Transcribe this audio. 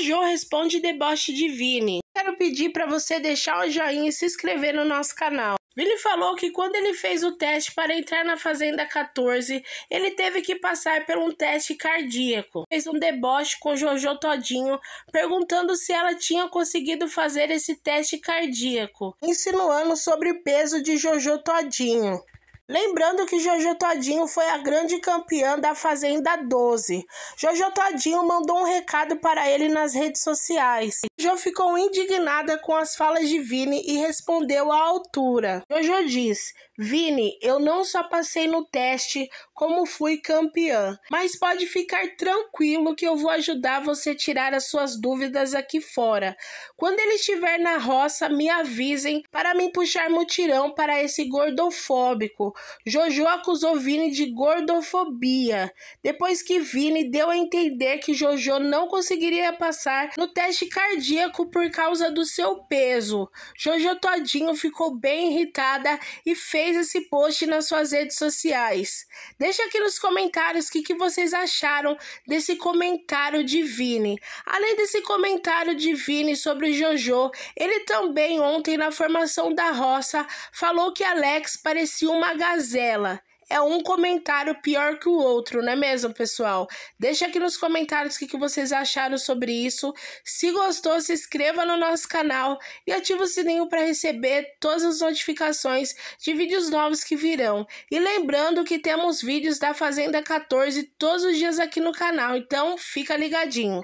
Jojo responde deboche de Vini. Quero pedir para você deixar o joinha e se inscrever no nosso canal. Vini falou que quando ele fez o teste para entrar na Fazenda 14, ele teve que passar por um teste cardíaco. Fez um deboche com Jojo Todinho, perguntando se ela tinha conseguido fazer esse teste cardíaco, insinuando sobre o peso de Jojo Todinho. Lembrando que Jojo Todinho foi a grande campeã da Fazenda 12. Jojo Todinho mandou um recado para ele nas redes sociais. Jojo ficou indignada com as falas de Vini e respondeu à altura. Jojo diz: Vini, eu não só passei no teste como fui campeã, mas pode ficar tranquilo que eu vou ajudar você a tirar as suas dúvidas aqui fora. Quando ele estiver na roça, me avisem para me puxar mutirão para esse gordofóbico Jojo acusou Vini de gordofobia, depois que Vini deu a entender que Jojo não conseguiria passar no teste cardíaco por causa do seu peso. Jojo Todinho ficou bem irritada e fez esse post nas suas redes sociais. Deixa aqui nos comentários o que, que vocês acharam desse comentário de Vini. Além desse comentário de Vini sobre Jojo, ele também ontem na formação da roça falou que Alex parecia uma gazela é um comentário pior que o outro, não é mesmo, pessoal? Deixa aqui nos comentários o que, que vocês acharam sobre isso. Se gostou, se inscreva no nosso canal e ative o sininho para receber todas as notificações de vídeos novos que virão. E lembrando que temos vídeos da Fazenda 14 todos os dias aqui no canal, então fica ligadinho.